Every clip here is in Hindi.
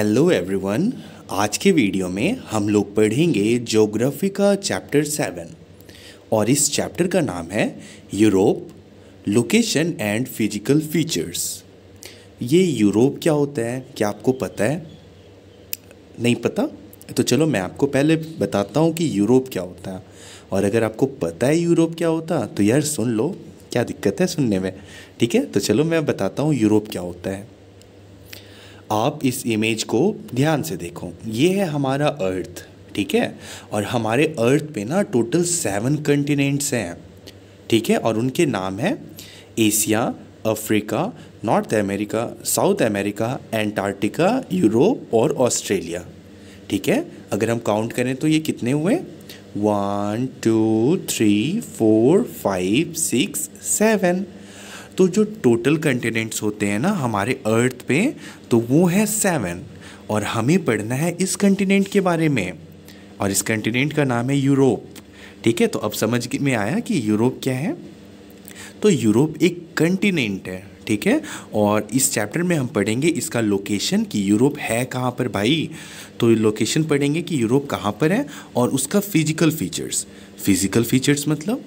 हेलो एवरीवन आज के वीडियो में हम लोग पढ़ेंगे ज्योग्राफी का चैप्टर सेवन और इस चैप्टर का नाम है Europe location and physical features ये यूरोप क्या होता है क्या आपको पता है नहीं पता तो चलो मैं आपको पहले बताता हूँ कि यूरोप क्या होता है और अगर आपको पता है यूरोप क्या होता तो यार सुन लो क्या दिक्कत है सुनने में ठीक है तो चलो मैं बताता हूँ यूरोप क्या होता है आप इस इमेज को ध्यान से देखो ये है हमारा अर्थ ठीक है और हमारे अर्थ पे ना टोटल सेवन कंटिनेंट्स हैं ठीक है और उनके नाम हैं Asia Africa North America South America Antarctica Europe और ऑस्ट्रेलिया ठीक है अगर हम काउंट करें तो ये कितने हुए one two three four five six seven तो जो टोटल कंटिनेंट्स होते हैं ना हमारे अर्थ पे तो वो है सेवन और हमें पढ़ना है इस कंटिनेंट के बारे में और इस कंटिनेंट का नाम है यूरोप ठीक है तो अब समझ में आया कि यूरोप क्या है तो यूरोप एक कंटिनेंट है ठीक है और इस चैप्टर में हम पढ़ेंगे इसका लोकेशन कि यूरोप है कहाँ पर भाई तो लोकेशन पढ़ेंगे कि यूरोप कहाँ पर है और उसका फिजिकल फीचर्स फिजिकल फीचर्स मतलब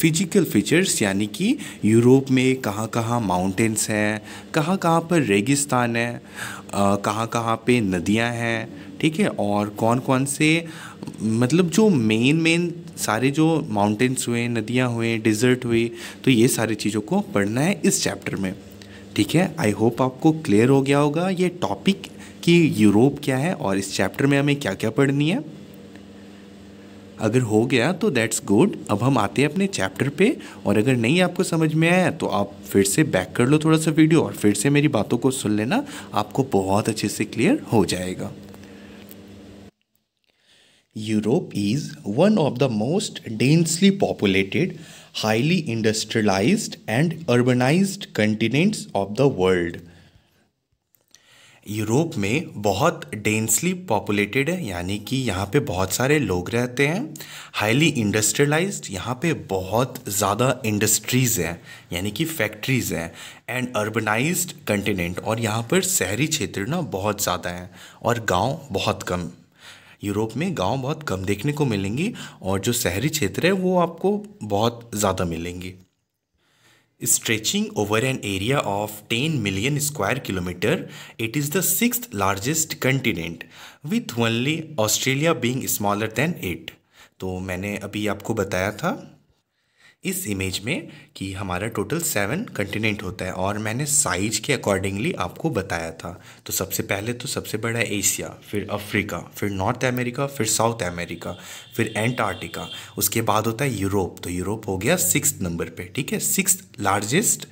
फिजिकल फीचर्स यानी कि यूरोप में कहाँ कहाँ माउंटेंस हैं कहाँ कहाँ पर रेगिस्तान है कहाँ कहाँ पे नदियाँ हैं ठीक है और कौन कौन से मतलब जो मेन मेन सारे जो माउंटेंस हुए नदियाँ हुए डिज़र्ट हुए तो ये सारी चीज़ों को पढ़ना है इस चैप्टर में ठीक है आई होप आपको क्लियर हो गया होगा ये टॉपिक कि यूरोप क्या है और इस चैप्टर में हमें क्या क्या पढ़नी है अगर हो गया तो दैट्स गुड अब हम आते हैं अपने चैप्टर पे और अगर नहीं आपको समझ में आया तो आप फिर से बैक कर लो थोड़ा सा वीडियो और फिर से मेरी बातों को सुन लेना आपको बहुत अच्छे से क्लियर हो जाएगा Europe is one of the most densely populated highly industrialised and urbanised continents of the world Europe में बहुत डेंसली पॉपुलेटेड है यानी कि यहाँ पे बहुत सारे लोग रहते हैं हाईली इंडस्ट्रियलाइज यहाँ पे बहुत ज़्यादा इंडस्ट्रीज़ हैं यानी कि फैक्ट्रीज़ हैं एंड अर्बनाइज कंटिनेंट और यहाँ पर शहरी क्षेत्र ना बहुत ज़्यादा हैं और गांव बहुत कम यूरोप में गांव बहुत कम देखने को मिलेंगी और जो शहरी क्षेत्र है वो आपको बहुत ज़्यादा मिलेंगी stretching over an area of ten million square kilometre it is the six largest continent with only Australia being smaller than it तो मैंने अभी आपको बताया था इस इमेज में कि हमारा टोटल सेवन कंटिनेंट होता है और मैंने साइज के अकॉर्डिंगली आपको बताया था तो सबसे पहले तो सबसे बड़ा है एशिया फिर अफ्रीका फिर नॉर्थ अमेरिका फिर साउथ अमेरिका फिर एंटार्क्टिका उसके बाद होता है यूरोप तो यूरोप हो गया सिक्स नंबर पे ठीक है सिक्स लार्जेस्ट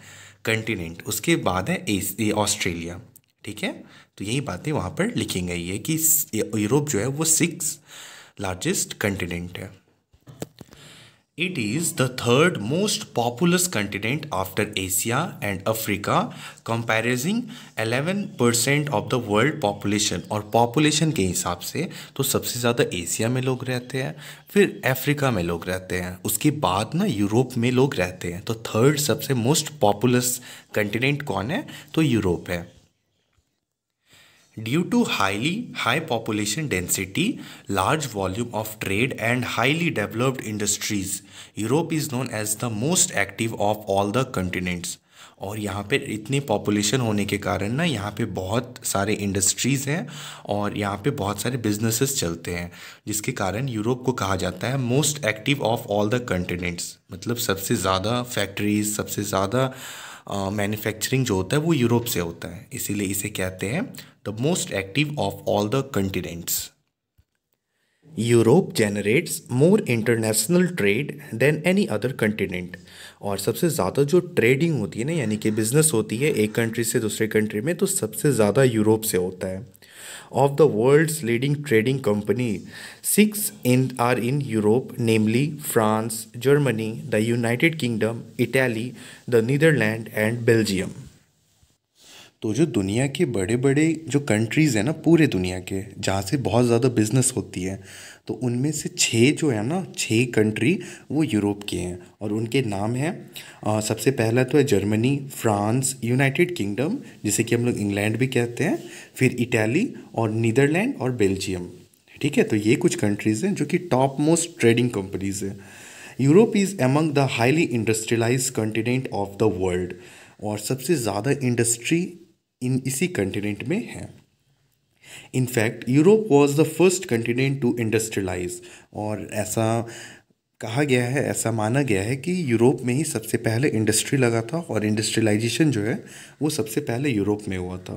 कंटिनेंट उसके बाद है ऑस्ट्रेलिया ठीक है तो यही बातें वहाँ पर लिखी गई है कि यूरोप जो है वो सिक्स लार्जेस्ट कंटिनेंट है It is the third most populous continent after Asia and Africa, comprising 11% of the world population और population के हिसाब से तो सबसे ज़्यादा एशिया में लोग रहते हैं फिर अफ्रीका में लोग रहते हैं उसके बाद ना यूरोप में लोग रहते हैं तो थर्ड सबसे मोस्ट पॉपुलस कंटिनेंट कौन है तो यूरोप है due to highly high population density large volume of trade and highly developed industries Europe is known as the most active of all the continents और यहाँ पे इतनी पॉपुलेशन होने के कारण ना यहाँ पे बहुत सारे इंडस्ट्रीज़ हैं और यहाँ पे बहुत सारे बिजनेसेस चलते हैं जिसके कारण यूरोप को कहा जाता है most active of all the continents मतलब सबसे ज़्यादा फैक्ट्रीज सबसे ज़्यादा मैन्युफैक्चरिंग जो होता है वो यूरोप से होता है इसीलिए इसे कहते हैं the most active of all the continents. Europe generates more international trade than any other continent और सबसे ज़्यादा जो ट्रेडिंग होती है ना यानी कि बिज़नेस होती है एक कंट्री से दूसरे कंट्री में तो सबसे ज़्यादा यूरोप से होता है of the world's leading trading company six in are in Europe namely France Germany the United Kingdom Italy the Netherland and Belgium तो जो दुनिया के बड़े बड़े जो कंट्रीज़ हैं ना पूरे दुनिया के जहाँ से बहुत ज़्यादा बिजनेस होती है तो उनमें से छः जो है ना छः कंट्री वो यूरोप के हैं और उनके नाम हैं सबसे पहला तो है जर्मनी फ्रांस यूनाइटेड किंगडम जिसे कि हम लोग इंग्लैंड भी कहते हैं फिर इटली और नीदरलैंड और बेल्जियम ठीक है तो ये कुछ कंट्रीज़ हैं जो कि टॉप मोस्ट ट्रेडिंग कंपनीज़ हैं Europe is among the highly industrialise continent of the world और सबसे ज़्यादा इंडस्ट्री इन इसी कंटिनेंट में हैं in fact Europe was the first continent to industrialise और ऐसा कहा गया है ऐसा माना गया है कि यूरोप में ही सबसे पहले इंडस्ट्री लगा था और इंडस्ट्रियलाइजेशन जो है वो सबसे पहले यूरोप में हुआ था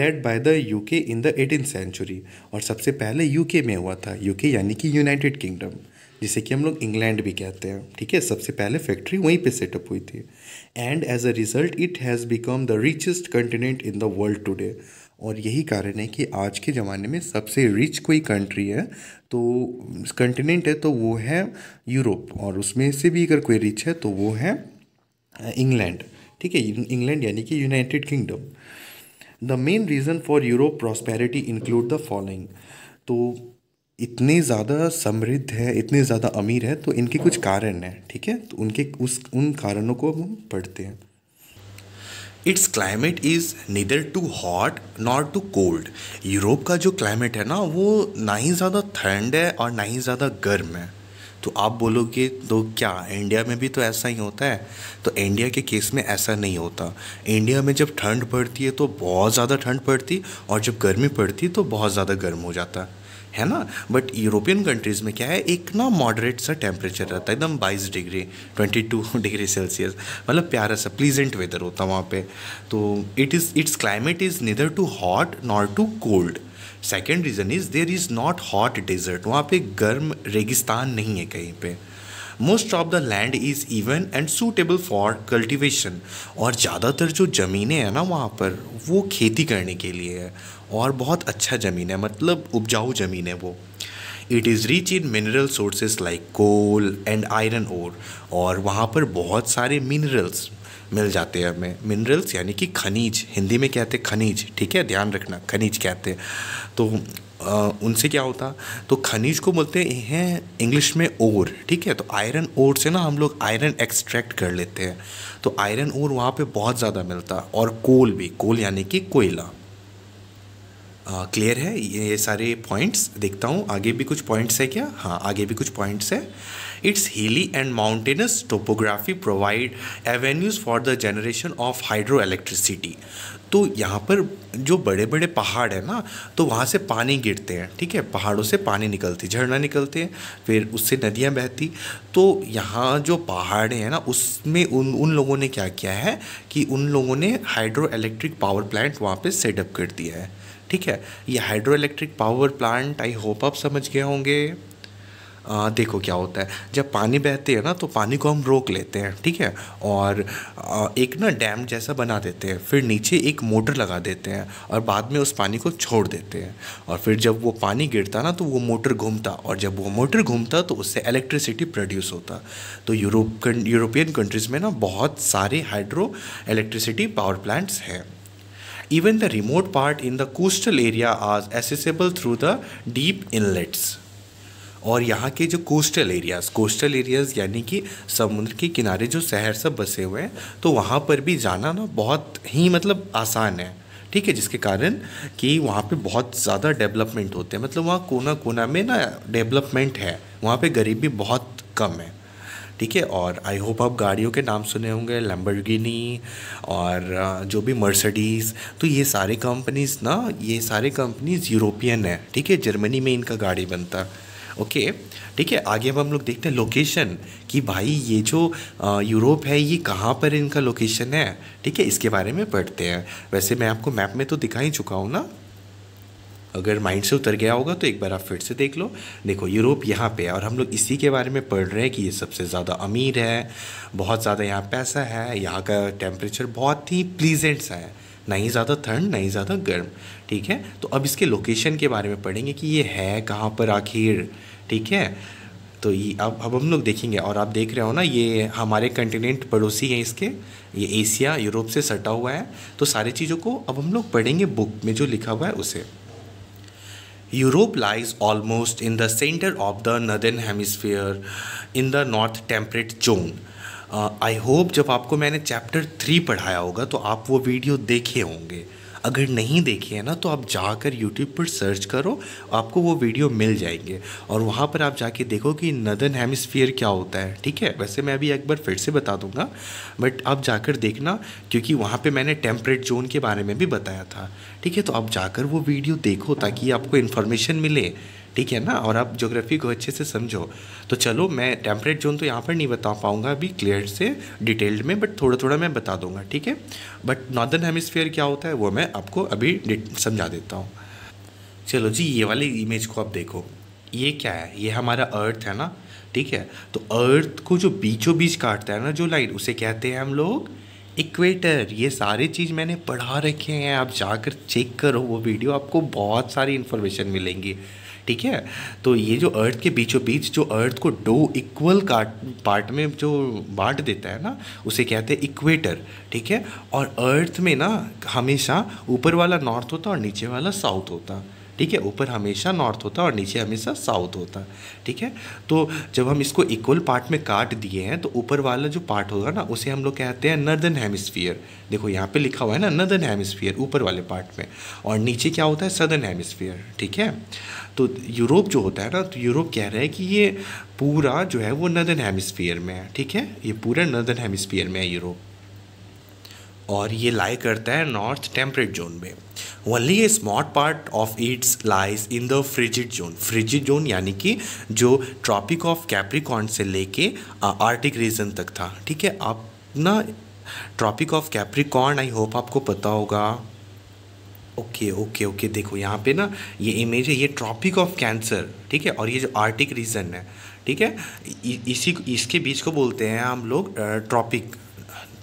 led by the UK in the eighteen century और सबसे पहले यूके में हुआ था यूके यानी कि यूनाइटेड किंगडम जिसे कि हम लोग इंग्लैंड भी कहते हैं ठीक है सबसे पहले फैक्ट्री वहीं पे सेटअप हुई थी and as a result it has become the richest continent in the world today और यही कारण है कि आज के ज़माने में सबसे रिच कोई कंट्री है तो कंटिनेंट है तो वो है यूरोप और उसमें से भी अगर कोई रिच है तो वो है इंग्लैंड ठीक है इंग्लैंड यानी कि United Kingdom the main reason for Europe prosperity include the following तो इतने ज़्यादा समृद्ध हैं इतने ज़्यादा अमीर हैं तो इनके कुछ हाँ। कारण हैं ठीक है तो उनके उस उन कारणों को हम पढ़ते हैं its climate is neither too hot not too cold Europe का जो क्लाइमेट है ना वो ना ही ज़्यादा ठंड है और ना ही ज़्यादा गर्म है तो आप बोलोगे तो क्या इंडिया में भी तो ऐसा ही होता है तो इंडिया के केस में ऐसा नहीं होता इंडिया में जब ठंड पड़ती है तो बहुत ज़्यादा ठंड पड़ती और जब गर्मी पड़ती तो बहुत ज़्यादा गर्म हो जाता है है ना बट यूरोपियन कंट्रीज़ में क्या है एक ना मॉडरेट सा टेम्परेचर रहता है एकदम बाईस degree twenty two degree Celsius मतलब प्यारा सा प्लीजेंट वेदर होता है वहाँ पे तो it is its climate is neither too hot not too cold second reason is there is not hot desert वहाँ पे गर्म रेगिस्तान नहीं है कहीं पे most of the land is even and suitable for cultivation और ज़्यादातर जो ज़मीनें हैं ना वहाँ पर वो खेती करने के लिए है और बहुत अच्छा ज़मीन है मतलब उपजाऊ ज़मीन है वो it is rich in mineral sources like coal and iron ore और वहाँ पर बहुत सारे मिनरल्स मिल जाते हैं हमें मिनरल्स यानी कि खनिज हिंदी में कहते हैं खनिज ठीक है ध्यान रखना खनिज कहते हैं तो आ, उनसे क्या होता तो खनिज को बोलते हैं इंग्लिश में ओर ठीक है तो आयरन ओर से ना हम लोग आयरन एक्सट्रैक्ट कर लेते हैं तो आयरन ओर वहाँ पे बहुत ज़्यादा मिलता और कोल भी कोल यानी कि कोयला क्लियर है ये सारे पॉइंट्स देखता हूँ आगे भी कुछ पॉइंट्स है क्या हाँ आगे भी कुछ पॉइंट्स है its hilly and mountainous topography provide avenues for the generation of hydro electricity तो यहाँ पर जो बड़े बड़े पहाड़ है ना तो वहाँ से पानी गिरते हैं ठीक है पहाड़ों से पानी निकलते झरना निकलते हैं फिर उससे नदियाँ बहती तो यहाँ जो पहाड़ हैं ना उसमें उन उन लोगों ने क्या किया है कि उन लोगों ने हाइड्रो इलेक्ट्रिक पावर प्लांट वहाँ पर सेटअप कर दिया है ठीक है ये hydro electric power plant I hope आप समझ गए होंगे आ, देखो क्या होता है जब पानी बहते हैं ना तो पानी को हम रोक लेते हैं ठीक है और आ, एक ना डैम जैसा बना देते हैं फिर नीचे एक मोटर लगा देते हैं और बाद में उस पानी को छोड़ देते हैं और फिर जब वो पानी गिरता ना तो वो मोटर घूमता और जब वो मोटर घूमता तो उससे इलेक्ट्रिसिटी प्रोड्यूस होता तो यूरोप यूरोपियन कंट्रीज़ में ना बहुत सारे हाइड्रो इलेक्ट्रिसिटी पावर प्लांट्स हैं Even the remote part in the coastal area are accessible through the deep inlets. और यहाँ के जो कोस्टल एरियाज कोस्टल एरियाज यानी कि समुद्र के किनारे जो शहर सब बसे हुए हैं तो वहाँ पर भी जाना ना बहुत ही मतलब आसान है ठीक है जिसके कारण कि वहाँ पे बहुत ज़्यादा डेवलपमेंट होते हैं मतलब वहाँ कोना कोना में ना डेवलपमेंट है वहाँ पे गरीबी बहुत कम है ठीक है और आई होप आप गाड़ियों के नाम सुने होंगे लम्बरगिनी और जो भी मर्सडीज़ तो ये सारे कंपनीज़ ना ये सारे कंपनीज़ यूरोपियन है ठीक है जर्मनी में इनका गाड़ी बनता ओके ठीक है आगे अब हम लोग देखते हैं लोकेशन कि भाई ये जो यूरोप है ये कहाँ पर इनका लोकेशन है ठीक है इसके बारे में पढ़ते हैं वैसे मैं आपको मैप में तो दिखा ही चुका हूँ ना अगर माइंड से उतर गया होगा तो एक बार आप फिर से देख लो देखो यूरोप यहाँ पे है और हम लोग इसी के बारे में पढ़ रहे हैं कि ये सबसे ज़्यादा अमीर है बहुत ज़्यादा यहाँ पैसा है यहाँ का टेम्परेचर बहुत ही प्लीजेंट सा है ना ही ज़्यादा ठंड ना ही ज़्यादा गर्म ठीक है तो अब इसके लोकेशन के बारे में पढ़ेंगे कि ये है कहाँ पर आखिर ठीक है तो ये अब अब हम लोग देखेंगे और आप देख रहे हो ना ये हमारे कंटिनेंट पड़ोसी हैं इसके ये एशिया यूरोप से सटा हुआ है तो सारी चीज़ों को अब हम लोग पढ़ेंगे बुक में जो लिखा हुआ है उसे Europe lies almost in the center of the northern hemisphere in the north temperate zone. I uh, hope जब आपको मैंने चैप्टर थ्री पढ़ाया होगा तो आप वो वीडियो देखे होंगे अगर नहीं देखी है ना तो आप जाकर यूट्यूब पर सर्च करो आपको वो वीडियो मिल जाएंगे और वहाँ पर आप जाके देखो कि नदन हेमिसफियर क्या होता है ठीक है वैसे मैं अभी एक बार फिर से बता दूँगा बट आप जाकर देखना क्योंकि वहाँ पर मैंने टेम्परेट जोन के बारे में भी बताया था ठीक है तो आप जाकर वो वीडियो देखो ताकि आपको इन्फॉर्मेशन मिले ठीक है ना और आप ज्योग्राफी को अच्छे से समझो तो चलो मैं टेम्परेट जोन तो यहाँ पर नहीं बता पाऊँगा अभी क्लियर से डिटेल्ड में बट थोड़ा थोड़ा मैं बता दूँगा ठीक है बट नॉर्दर्न हेमिसफेयर क्या होता है वो मैं आपको अभी समझा देता हूँ चलो जी ये वाले इमेज को आप देखो ये क्या है ये हमारा अर्थ है ना ठीक है तो अर्थ को जो बीचों बीच काटता है ना जो लाइन उसे कहते हैं हम लोग इक्वेटर ये सारी चीज़ मैंने पढ़ा रखे हैं आप जाकर चेक करो वो वीडियो आपको बहुत सारी इन्फॉर्मेशन मिलेंगी ठीक है तो ये जो अर्थ के बीचों बीच जो अर्थ को दो इक्वल पार्ट में जो बांट देता है ना उसे कहते हैं इक्वेटर ठीक है और अर्थ में ना हमेशा ऊपर वाला नॉर्थ होता और नीचे वाला साउथ होता ठीक है ऊपर हमेशा नॉर्थ होता है और नीचे हमेशा साउथ होता है ठीक है तो जब हम इसको इक्वल पार्ट में काट दिए हैं तो ऊपर वाला जो पार्ट होगा ना उसे हम लोग कहते हैं नर्दर्न हेमिस्फीयर देखो यहाँ पे लिखा हुआ है ना नर्दर्न हेमिस्फीयर ऊपर वाले पार्ट में और नीचे क्या होता है सदर्न हेमिस्फीयर ठीक है तो यूरोप जो होता है ना तो यूरोप कह रहा है कि ये पूरा जो है वो नर्दर्न हेमिस्फीयर में है ठीक है ये पूरा नर्दर्न हेमिस्फीयर में है यूरोप और ये लाई करता है नॉर्थ टेम्परेट जोन में only a small part of its lies in the frigid zone frigid zone यानी कि जो ट्रॉपिक ऑफ कैप्रिकॉन से लेके आर्टिक रीजन तक था ठीक है आप ना tropic of Capricorn I hope आपको पता होगा ओके ओके ओके देखो यहाँ पे ना ये इमेज है ये ट्रॉपिक ऑफ कैंसर ठीक है और ये जो आर्टिक रीजन है ठीक है इसी इसके बीच को बोलते हैं हम लोग ट्रॉपिक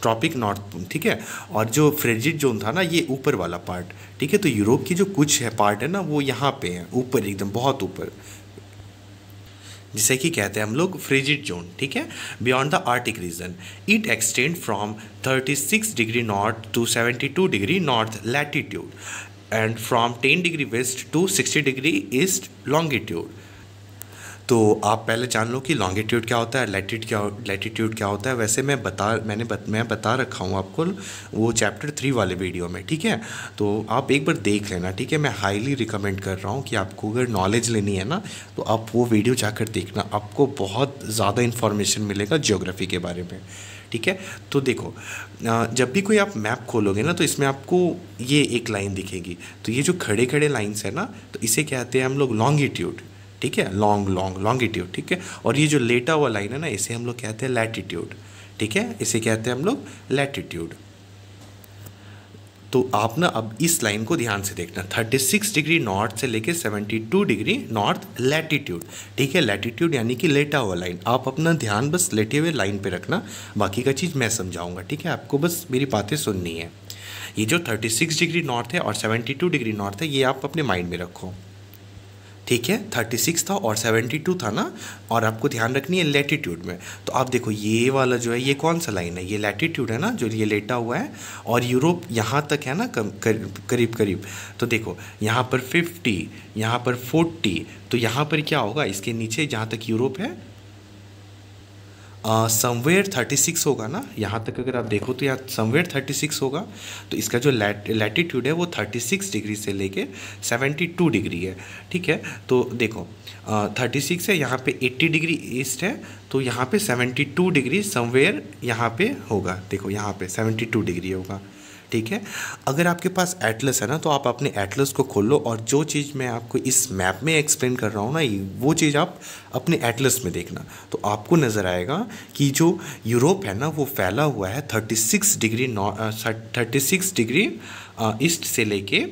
ट्रॉपिक नॉर्थ ठीक है और जो फ्रेजिट जोन था ना ये ऊपर वाला पार्ट ठीक है तो यूरोप की जो कुछ है पार्ट है ना वो यहाँ पे है ऊपर एकदम बहुत ऊपर जिसे कि कहते हैं हम लोग फ्रिजिट जोन ठीक है beyond the Arctic region it extend from 36 degree north to 72 degree north latitude and from 10 degree west to 60 degree east longitude तो आप पहले जान लो कि लॉन्गिट्यूड क्या होता है लैटिट्यूड क्या लैटिट्यूड क्या होता है वैसे मैं बता मैंने बत, मैं बता रखा हूँ आपको वो चैप्टर थ्री वाले वीडियो में ठीक है तो आप एक बार देख लेना ठीक है मैं हाईली रिकमेंड कर रहा हूँ कि आपको अगर नॉलेज लेनी है ना तो आप वो वीडियो जाकर देखना आपको बहुत ज़्यादा इन्फॉर्मेशन मिलेगा जियोग्राफी के बारे में ठीक है तो देखो जब भी कोई आप मैप खोलोगे ना तो इसमें आपको ये एक लाइन दिखेगी तो ये जो खड़े खड़े लाइन्स है ना तो इसे कहते हैं हम लोग लॉन्गिट्यूड ठीक है लॉन्ग लॉन्ग लॉन्गिट्यूड ठीक है और ये जो लेटा हुआ लाइन है ना इसे हम लोग कहते हैं लैटिट्यूड ठीक है इसे कहते हैं हम लोग लैटिट्यूड तो आप ना अब इस लाइन को ध्यान से देखना 36 डिग्री नॉर्थ से लेके 72 डिग्री नॉर्थ लैटिट्यूड ठीक है लैटिट्यूड यानी कि लेटा हुआ लाइन आप अपना ध्यान बस लेटे हुए लाइन पे रखना बाकी का चीज़ मैं समझाऊंगा ठीक है आपको बस मेरी बातें सुननी है ये जो 36 डिग्री नॉर्थ है और 72 डिग्री नॉर्थ है ये आप अपने माइंड में रखो ठीक है थर्टी सिक्स था और सेवेंटी टू था ना और आपको ध्यान रखनी है लेटीट्यूड में तो आप देखो ये वाला जो है ये कौन सा लाइन है ये लेटीट्यूड है ना जो ये लेटा हुआ है और यूरोप यहाँ तक है ना करीब करीब तो देखो यहाँ पर फिफ्टी यहाँ पर फोर्टी तो यहाँ पर क्या होगा इसके नीचे जहाँ तक यूरोप है समवेयर थर्टी सिक्स होगा ना यहाँ तक अगर आप देखो तो यहाँ समवेयर थर्टी सिक्स होगा तो इसका जो लैटिट्यूड है वो थर्टी सिक्स डिग्री से लेके सेवेंटी टू डिग्री है ठीक है तो देखो थर्टी सिक्स है यहाँ पे एट्टी डिग्री ईस्ट है तो यहाँ पे सेवेंटी टू डिग्री समवेयर यहाँ पे होगा देखो यहाँ पे सेवेंटी टू डिग्री होगा ठीक है अगर आपके पास एटलस है ना तो आप अपने एटलस को खोल लो और जो चीज़ मैं आपको इस मैप में एक्सप्लेन कर रहा हूँ ना वो चीज़ आप अपने एटलस में देखना तो आपको नज़र आएगा कि जो यूरोप है ना वो फैला हुआ है 36 degree thirty six degree east से लेके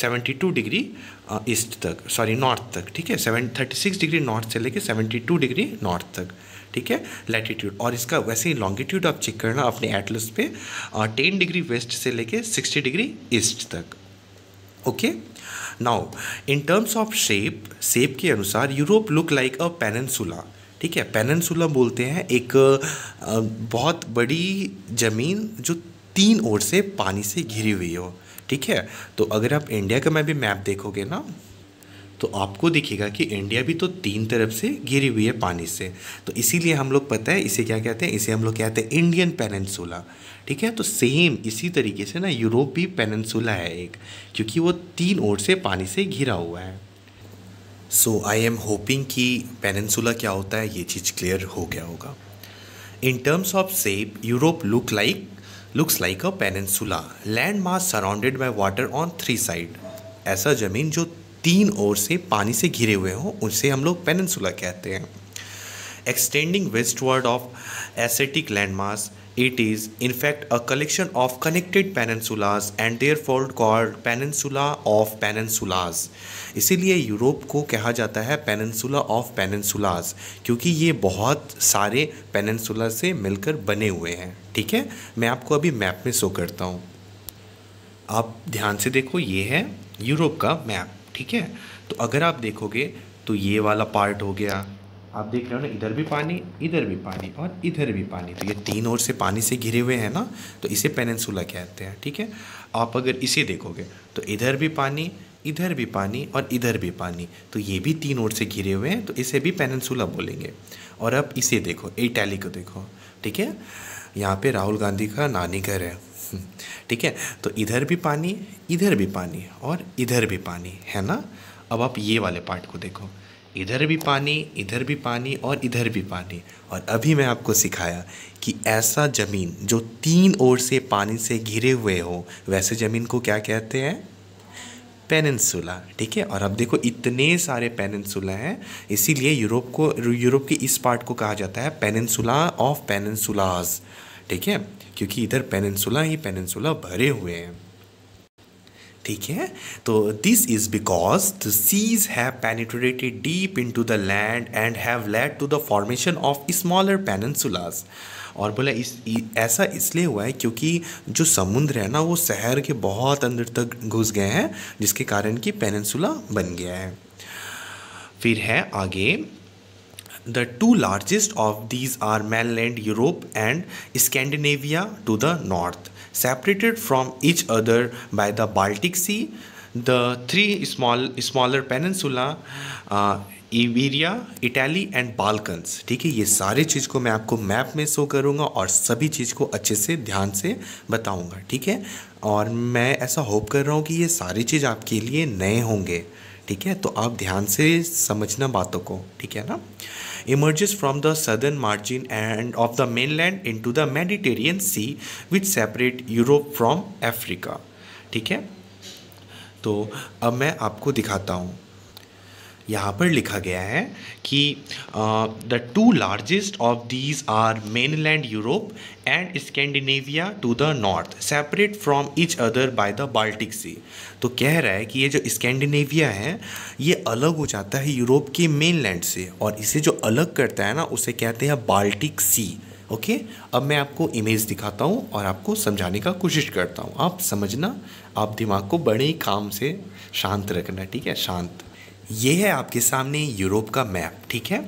सेवेंटी टू डिग्री ईस्ट तक सॉरी नॉर्थ तक ठीक है seven thirty six degree north से लेके सेवेंटी टू डिग्री नॉर्थ तक ठीक है लैटीट्यूड और इसका वैसे ही लॉन्गिट्यूड आप चेक करना अपने एटलस पे टेन डिग्री वेस्ट से लेके सिक्सटी डिग्री ईस्ट तक okay now in terms of shape shape के अनुसार Europe look like a peninsula ठीक है पेनसुला बोलते हैं एक बहुत बड़ी ज़मीन जो तीन ओर से पानी से घिरी हुई हो ठीक है तो अगर आप इंडिया का मैं भी मैप देखोगे ना तो आपको दिखेगा कि इंडिया भी तो तीन तरफ से घिरी हुई है पानी से तो इसीलिए हम लोग पता है इसे क्या कहते हैं इसे हम लोग कहते हैं इंडियन पेननसूला ठीक है तो सेम इसी तरीके से ना यूरोप भी पेनन्सूला है एक क्योंकि वो तीन ओर से पानी से घिरा हुआ है सो आई एम होपिंग कि पेननसूला क्या होता है ये चीज़ क्लियर हो गया होगा in terms of shape Europe look like looks like a peninsula land mass surrounded by water on three side ऐसा ज़मीन जो तीन ओर से पानी से घिरे हुए हों उसे हम लोग पेनसुला कहते हैं extending westward of Asiatic landmass it is in fact a collection of connected connected and there therefore called peninsula of peninsulas. इसीलिए यूरोप को कहा जाता है पेनसुला ऑफ पेनसुलाज क्योंकि ये बहुत सारे पेनसुला से मिलकर बने हुए हैं ठीक है मैं आपको अभी मैप में शो करता हूँ आप ध्यान से देखो ये है यूरोप का मैप ठीक है तो अगर आप देखोगे तो ये वाला पार्ट हो गया आप देख रहे हो ना इधर भी पानी इधर भी पानी और इधर भी पानी तो ये तीन ओर से पानी से घिरे हुए हैं ना तो इसे पेनेंसुला कहते हैं ठीक है आप अगर इसे देखोगे तो इधर भी पानी इधर भी पानी और इधर भी पानी तो ये भी तीन ओर से घिरे हुए हैं तो इसे भी पेनेंसुला बोलेंगे और अब इसे देखो इटैली को देखो ठीक है यहाँ पे राहुल गांधी का नानी घर है ठीक है तो इधर भी पानी इधर भी पानी और इधर भी पानी है ना अब आप ये वाले पार्ट को देखो इधर भी पानी इधर भी पानी और इधर भी पानी और अभी मैं आपको सिखाया कि ऐसा ज़मीन जो तीन ओर से पानी से घिरे हुए हो वैसे ज़मीन को क्या कहते हैं पेनसुला ठीक है और अब देखो इतने सारे पेनसुला हैं इसीलिए यूरोप को यूरोप के इस पार्ट को कहा जाता है पेनन्सुला ऑफ पेनन्सुलाज ठीक है क्योंकि इधर पेनसुला ही पेनसुला भरे हुए हैं ठीक है तो this is because the seas have penetrated deep into the land and have led to the formation of smaller peninsulas और बोला इस ऐसा इसलिए हुआ है क्योंकि जो समुद्र है ना वो शहर के बहुत अंदर तक घुस गए हैं जिसके कारण कि पेनसुला बन गया है फिर है आगे the two largest of these are mainland Europe and Scandinavia to the north separated from each other by the Baltic Sea the three small smaller peninsula Iberia Italy and Balkans ठीक है ये सारे चीज़ को मैं आपको मैप में शो करूँगा और सभी चीज़ को अच्छे से ध्यान से बताऊँगा ठीक है और मैं ऐसा होप कर रहा हूँ कि ये सारी चीज़ आपके लिए नए होंगे ठीक है तो आप ध्यान से समझना बातों को ठीक है ना emerges from the southern margin and of the mainland into the Mediterranean Sea which separate Europe from Africa ठीक है तो अब मैं आपको दिखाता हूँ यहाँ पर लिखा गया है कि the two largest of these are mainland Europe and Scandinavia to the north separate from each other by the Baltic Sea तो कह रहा है कि ये जो स्कैंडिनेविया है ये अलग हो जाता है यूरोप के मेन लैंड से और इसे जो अलग करता है ना उसे कहते हैं बाल्टिक सी ओके अब मैं आपको इमेज दिखाता हूँ और आपको समझाने का कोशिश करता हूँ आप समझना आप दिमाग को बड़े ही काम से शांत रखना ठीक है शांत ये है आपके सामने यूरोप का मैप ठीक है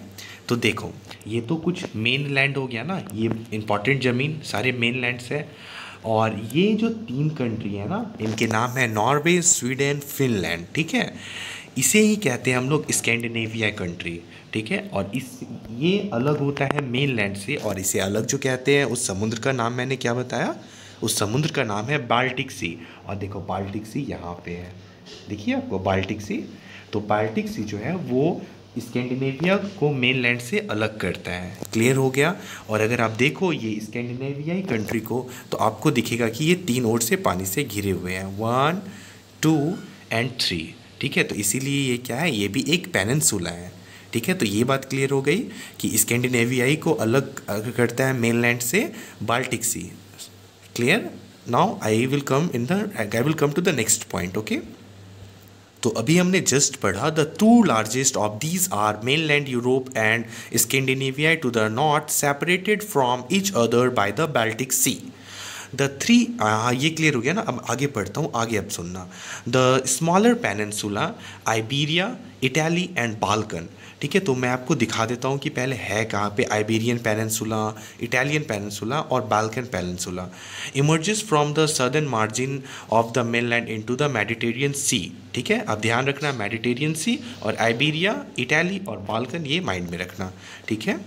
तो देखो ये तो कुछ मेन लैंड हो गया ना ये इम्पोर्टेंट ज़मीन सारे मेन लैंड्स है और ये जो तीन कंट्री है ना इनके नाम है नॉर्वे स्वीडन फिनलैंड ठीक है इसे ही कहते हैं हम लोग स्कैंडिनेविया कंट्री ठीक है और इस ये अलग होता है मेन लैंड से और इसे अलग जो कहते हैं उस समुद्र का नाम मैंने क्या बताया उस समुद्र का नाम है बाल्टिक सी और देखो बाल्टिक सी यहाँ पे है देखिए आपको बाल्टिक सी तो बाल्टिक सी जो है वो स्कैंडिनेविया को मेन लैंड से अलग करता है क्लियर हो गया और अगर आप देखो ये स्कैंडिनेवियाई कंट्री को तो आपको दिखेगा कि ये तीन ओर से पानी से घिरे हुए हैं वन टू एंड थ्री ठीक है तो इसीलिए ये क्या है ये भी एक पेनसुला है ठीक है तो ये बात क्लियर हो गई कि स्कैंडिनेवियाई को अलग करता है मेन लैंड से Baltic Sea clear now I will come in the I will come to the next point okay तो अभी हमने जस्ट पढ़ा the two largest of these are mainland Europe and Scandinavia to the north separated from each other by the Baltic Sea the three हाँ ये क्लियर हो गया ना अब आगे पढ़ता हूँ आगे अब सुनना the smaller peninsula Iberia Italy and Balkan ठीक है तो मैं आपको दिखा देता हूँ कि पहले है कहाँ पे आइबेरियन पेनसुला इटालियन पेनसुला और Balkan peninsula emerges from the southern margin of the mainland in the Mediterranean Sea ठीक है अब ध्यान रखना मेडिटेरियन सी और आइबेरिया इटैली और बाल्कन ये माइंड में रखना ठीक है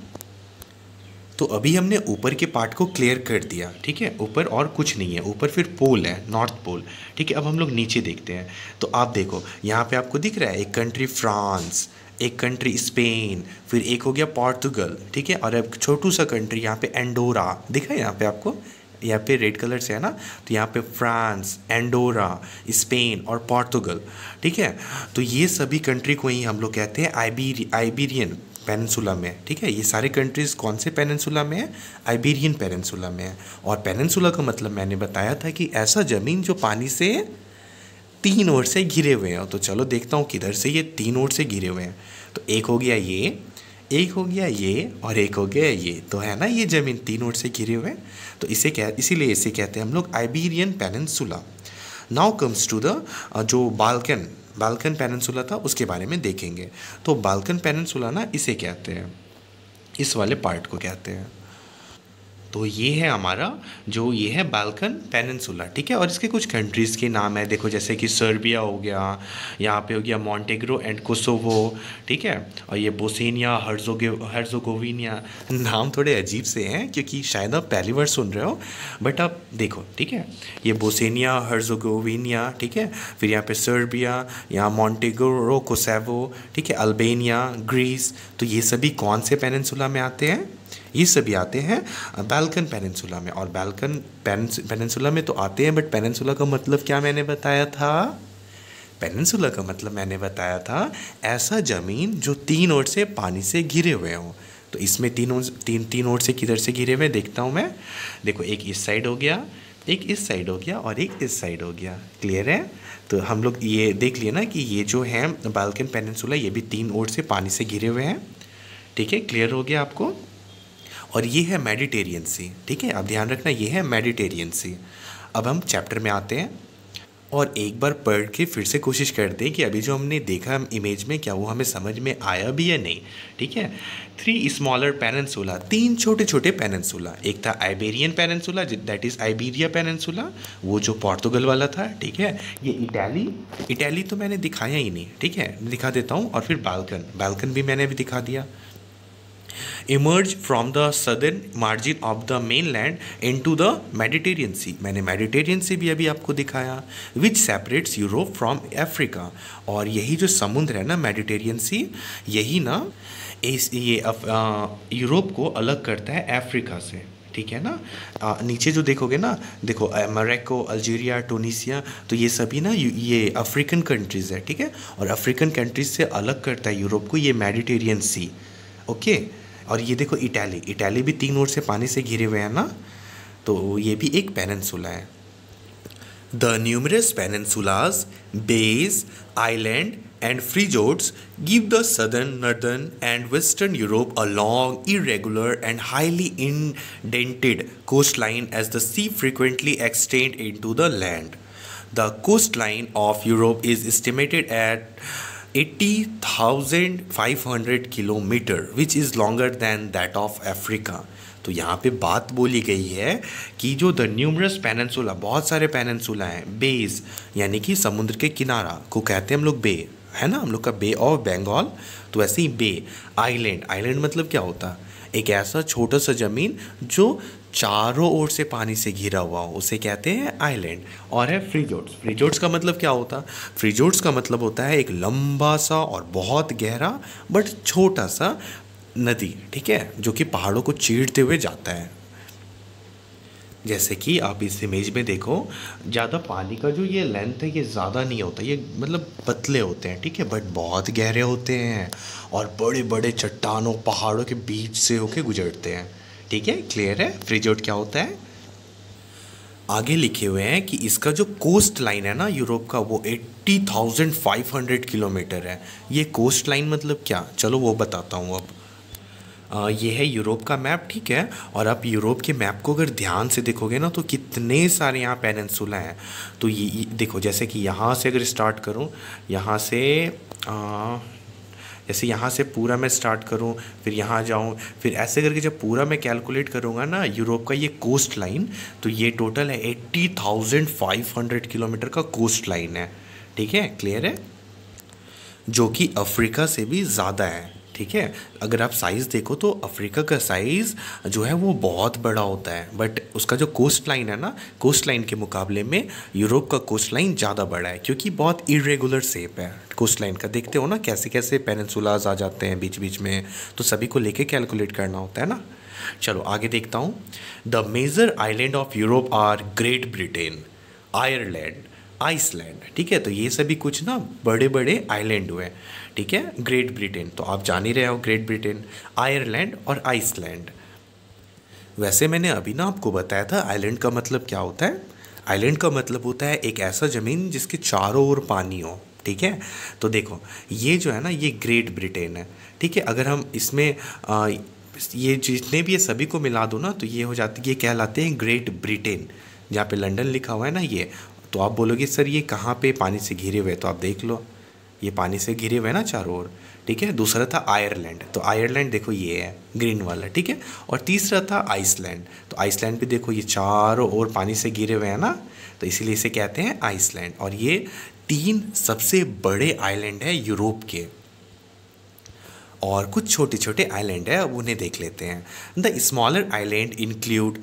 तो अभी हमने ऊपर के पार्ट को क्लियर कर दिया ठीक है ऊपर और कुछ नहीं है ऊपर फिर पोल है नॉर्थ पोल ठीक है अब हम लोग नीचे देखते हैं तो आप देखो यहाँ पे आपको दिख रहा है एक कंट्री फ्रांस एक कंट्री स्पेन फिर एक हो गया पोर्तुगल ठीक है और अब छोटू सा कंट्री यहाँ पे एंडोरा दिखा है यहाँ पे आपको यहाँ पे रेड कलर से है ना तो यहाँ पे फ्रांस एंडोरा स्पेन और पोर्तुगल ठीक है तो ये सभी कंट्री को ही हम लोग कहते हैं आइबीरी आइबीरियन पेनसुला में ठीक है ये सारे कंट्रीज़ कौन से पेनसुला में है आइबीरियन पेनसुला में है और पेनसुला का मतलब मैंने बताया था कि ऐसा ज़मीन जो पानी से तीन ओर से घिरे हुए हैं तो चलो देखता हूँ किधर से ये तीन ओर से घिरे हुए हैं तो एक हो गया ये एक हो गया ये और एक हो गया ये तो है ना ये ज़मीन तीन ओर से घिरे हुए हैं तो इसे कह इसीलिए इसे कहते हैं हम लोग Iberian peninsula now comes to the जो बाल्कन बाल्कन पेनसुला था उसके बारे में देखेंगे तो बाल्कन पेनसुला ना इसे कहते हैं इस वाले पार्ट को कहते हैं तो ये है हमारा जो ये है बालकन पेनसुला ठीक है और इसके कुछ कंट्रीज़ के नाम है देखो जैसे कि सर्बिया हो गया यहाँ पे हो गया मॉन्टेग्रो एंड कोसोवो ठीक है और ये बोसेनिया हर्जोगे हर्जोगोविनिया नाम थोड़े अजीब से हैं क्योंकि शायद आप पहली बार सुन रहे हो बट आप देखो ठीक है ये बोसेनिया हर्जोगोविनिया ठीक है फिर यहाँ पर सर्बिया यहाँ मॉन्टेग्रो कोसेवो ठीक है अल्बेनिया ग्रीस तो ये सभी कौन से पेनसुला में आते हैं ये सभी आते हैं बैल्कन पेनसुला में और बैल्कन पेनसुला में तो आते हैं बट पेनसुला का मतलब क्या मैंने बताया था पेनसुला का मतलब मैंने बताया था ऐसा ज़मीन जो तीन ओर से पानी से घिरे हुए हों तो इसमें तीन तीन तीन ओर से किधर से घिरे हुए देखता हूँ मैं देखो एक इस साइड हो गया एक इस साइड हो गया और एक इस साइड हो गया क्लियर है तो हम लोग ये देख लिए ना कि ये जो है बालकन पेनसुला ये भी तीन ओर से पानी से घिरे हुए हैं ठीक है क्लियर हो गया आपको और ये है मेडिटेरियन सी ठीक है आप ध्यान रखना ये है मेडिटेरियन सी अब हम चैप्टर में आते हैं और एक बार पढ़ के फिर से कोशिश करते हैं कि अभी जो हमने देखा हम इमेज में क्या वो हमें समझ में आया भी या नहीं ठीक है थ्री स्मॉलर पेनसुला तीन छोटे छोटे पेनसुला एक था Iberian peninsula that is Iberia peninsula वो जो पोर्तुगल वाला था ठीक है ये इटैली इटैली तो मैंने दिखाया ही नहीं ठीक है दिखा देता हूँ और फिर बालकन बालकन भी मैंने अभी दिखा दिया emerge from the southern margin of the mainland into the Mediterranean Sea मैंने मेडिटेरियन सी भी अभी आपको दिखाया which separates Europe from Africa और यही जो समुद्र है ना मेडिटेरियन सी यही ना इस ये यूरोप को अलग करता है अफ्रीका से ठीक है ना आ, नीचे जो देखोगे ना देखो मरक्को अल्जीरिया टूनिसिया तो ये सभी ना ये अफ्रीकन कंट्रीज़ है ठीक है और अफ्रीकन कंट्रीज से अलग करता है यूरोप को ये मेडिटेरियन सी ओके okay? और ये देखो इटैली इटैली भी तीन ओर से पानी से घिरे हुए हैं ना तो ये भी एक पेनन्सूला है the numerous peninsulas bays island and fjords give the southern northern and western Europe a long irregular and highly in indented coastline as the sea frequently extend into the land the coastline of Europe is estimated at 80,500 kilometre which is longer than that of Africa तो यहाँ पे बात बोली गई है कि जो द न्यूमरस पेनसुला बहुत सारे पेनसुला हैं बेस यानी कि समुद्र के किनारा को कहते हैं हम लोग बे है ना हम लोग का बे ऑफ बंगाल तो ऐसे ही बे आइलैंड आइलैंड मतलब क्या होता है एक ऐसा छोटा सा ज़मीन जो चारों ओर से पानी से घिरा हुआ हो उसे कहते हैं आइलैंड और है फ्रीजोट्स फ्रीजोट्स का मतलब क्या होता है फ्रीजोट्स का मतलब होता है एक लंबा सा और बहुत गहरा बट छोटा सा नदी ठीक है जो कि पहाड़ों को चीरते हुए जाता है जैसे कि आप इस इमेज में देखो ज़्यादा पानी का जो ये लेंथ है ये ज़्यादा नहीं होता ये मतलब पतले होते हैं ठीक है बट बहुत गहरे होते हैं और बड़े बड़े चट्टानों पहाड़ों के बीच से होके गुजरते हैं ठीक है क्लियर है आउट क्या होता है आगे लिखे हुए हैं कि इसका जो कोस्ट लाइन है ना यूरोप का वो 80,500 किलोमीटर है ये कोस्ट लाइन मतलब क्या चलो वो बताता हूँ अब आ, ये है यूरोप का मैप ठीक है और आप यूरोप के मैप को अगर ध्यान से देखोगे ना तो कितने सारे यहाँ पेनसुला हैं तो ये देखो जैसे कि यहाँ से अगर स्टार्ट करूँ यहाँ से आ, जैसे यहाँ से पूरा मैं स्टार्ट करूँ फिर यहाँ जाऊँ फिर ऐसे करके जब पूरा मैं कैलकुलेट करूँगा ना यूरोप का ये कोस्ट लाइन तो ये टोटल है eighty thousand five hundred kilometre का कोस्ट लाइन है ठीक है क्लियर है जो कि अफ्रीका से भी ज़्यादा है ठीक है अगर आप साइज़ देखो तो अफ्रीका का साइज़ जो है वो बहुत बड़ा होता है बट उसका जो कोस्ट लाइन है ना कोस्ट लाइन के मुकाबले में यूरोप का कोस्ट लाइन ज़्यादा बड़ा है क्योंकि बहुत इरेगुलर शेप है कोस्ट लाइन का देखते हो ना कैसे कैसे पेनसुलाज आ जाते हैं बीच बीच में तो सभी को लेके कैलकुलेट करना होता है ना चलो आगे देखता हूँ the major island of Europe are Great Britain Ireland Iceland ठीक है तो ये सभी कुछ ना बड़े बड़े आइलैंड हुए हैं ठीक है ग्रेट ब्रिटेन तो आप जान ही रहे हो ग्रेट ब्रिटेन आयरलैंड और आइसलैंड वैसे मैंने अभी ना आपको बताया था आइलैंड का मतलब क्या होता है आइलैंड का मतलब होता है एक ऐसा ज़मीन जिसके चारों ओर पानी हो ठीक है तो देखो ये जो है ना ये ग्रेट ब्रिटेन है ठीक है अगर हम इसमें आ, ये जितने भी ये सभी को मिला दो ना तो ये हो जाती ये कहलाते हैं ग्रेट ब्रिटेन जहाँ पे लंदन लिखा हुआ है ना ये तो आप बोलोगे सर ये कहाँ पे पानी से घिरे हुए तो आप देख लो ये पानी से घिरे हुए हैं ना चारों ओर ठीक है दूसरा था आयरलैंड तो आयरलैंड देखो ये है ग्रीन वाला ठीक है और तीसरा था आइसलैंड तो आइसलैंड भी देखो ये चारों ओर पानी से घिरे हुए हैं ना तो इसीलिए इसे कहते हैं आइसलैंड और ये तीन सबसे बड़े आइलैंड है यूरोप के और कुछ छोटे छोटे आइलैंड है अब उन्हें देख लेते हैं द स्मॉलर आइलैंड इंक्लूड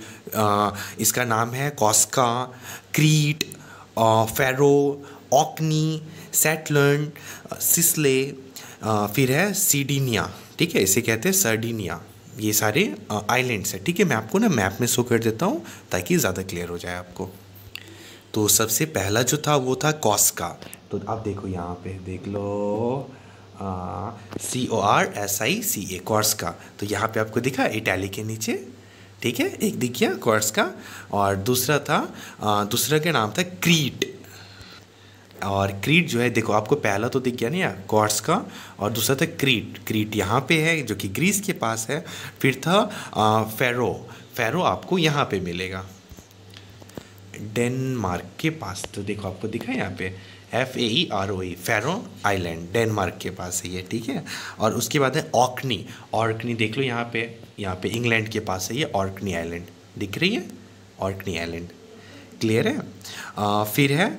इसका नाम है कॉस्का क्रीट फेरो ऑकनी सेटलर्न सिसले uh, uh, फिर है सीडीनिया ठीक है इसे कहते हैं सर्डीनिया ये सारे आइलैंड्स uh, हैं ठीक है मैं आपको ना मैप में शो कर देता हूँ ताकि ज़्यादा क्लियर हो जाए आपको तो सबसे पहला जो था वो था कॉस्का तो आप देखो यहाँ पे देख लो C O R S I C A कॉर्स का तो यहाँ पे आपको दिखा इटैली के नीचे ठीक है एक दिख गया कॉर्स का और दूसरा था आ, दूसरा का नाम था क्रीट और क्रीट जो है देखो आपको पहला तो दिख गया ना गॉड्स का और दूसरा था क्रीट क्रीट यहाँ पे है जो कि ग्रीस के पास है फिर था आ, फेरो फेरो आपको यहाँ पे मिलेगा डेनमार्क के पास तो देखो आपको दिखा यहाँ पे F A E R O E Faroe island Denmark के पास है ये ठीक है और उसके बाद है ऑर्कनी ऑर्कनी देख लो यहाँ पे यहाँ पे इंग्लैंड के पास है ये ऑर्कनी आइलैंड दिख रही है ऑर्कनी आइलैंड क्लियर है आ, फिर है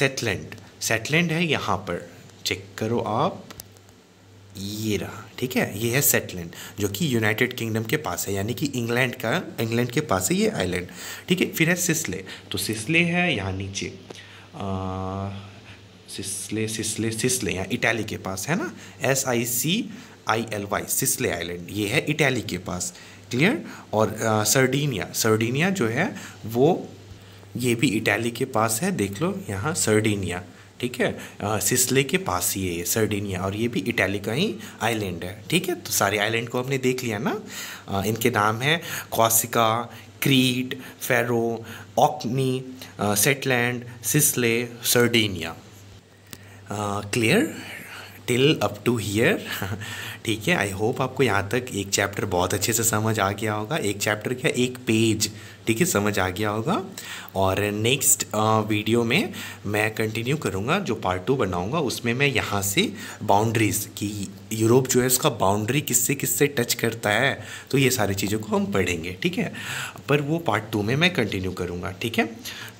सेटलैंड सेटलैंड है यहाँ पर चेक करो आप ये रहा ठीक है ये है सेटलैंड जो कि यूनाइटेड किंगडम के पास है यानी कि इंग्लैंड का इंग्लैंड के पास है ये आइलैंड ठीक है फिर है सिसले तो सिसले है यहाँ नीचे आ, सिसले सिसले यहाँ इटली के पास है ना S I C I L Y Sicily island ये है इटाली के पास क्लियर और सर्डीनिया सर्डीनिया जो है वो ये भी इटली के पास है देख लो यहाँ सर्डिनिया ठीक है सिसले के पास ही है सर्डीनिया सर्डिनिया और ये भी इटली का ही आइलैंड है ठीक है तो सारे आइलैंड को हमने देख लिया ना आ, इनके नाम है Corsica Crete Faroe Orkney Shetland Sicily Sardinia clear till up to here ठीक है आई होप आपको यहाँ तक एक चैप्टर बहुत अच्छे से समझ आ गया होगा एक चैप्टर क्या एक पेज ठीक है समझ आ गया होगा और नेक्स्ट वीडियो में मैं कंटिन्यू करूँगा जो पार्ट टू बनाऊँगा उसमें मैं यहाँ से बाउंड्रीज़ कि यूरोप जो है उसका बाउंड्री किससे किससे टच करता है तो ये सारी चीज़ों को हम पढ़ेंगे ठीक है पर वो पार्ट टू में मैं कंटिन्यू करूँगा ठीक है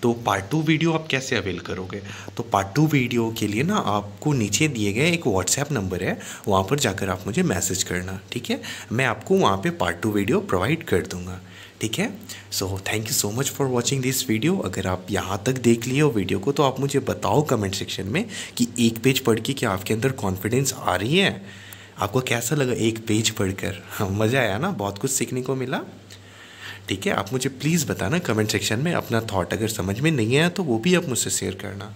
तो पार्ट टू वीडियो आप कैसे अवेल करोगे तो पार्ट टू वीडियो के लिए ना आपको नीचे दिए गए एक व्हाट्सएप नंबर है वहाँ पर जाकर आप मुझे मैसेज करना ठीक है मैं आपको वहाँ पे पार्ट टू वीडियो प्रोवाइड कर दूँगा ठीक है so thank you so much for watching this video अगर आप यहाँ तक देख लिए हो वीडियो को तो आप मुझे बताओ कमेंट सेक्शन में कि एक पेज पढ़ के क्या आपके अंदर कॉन्फिडेंस आ रही है आपको कैसा लगा एक पेज पढ़कर हाँ मज़ा आया ना बहुत कुछ सीखने को मिला ठीक है आप मुझे प्लीज़ बताना कमेंट सेक्शन में अपना थॉट अगर समझ में नहीं आया तो वो भी आप मुझसे शेयर करना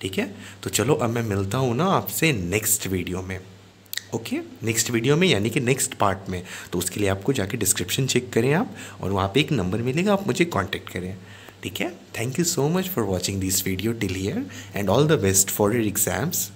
ठीक है तो चलो अब मैं मिलता हूँ ना आपसे नेक्स्ट वीडियो में ओके नेक्स्ट वीडियो में यानी कि नेक्स्ट पार्ट में तो उसके लिए आपको जाके डिस्क्रिप्शन चेक करें आप और वहाँ पे एक नंबर मिलेगा आप मुझे कांटेक्ट करें ठीक है thank you so much for watching this video till here and all the best for your exams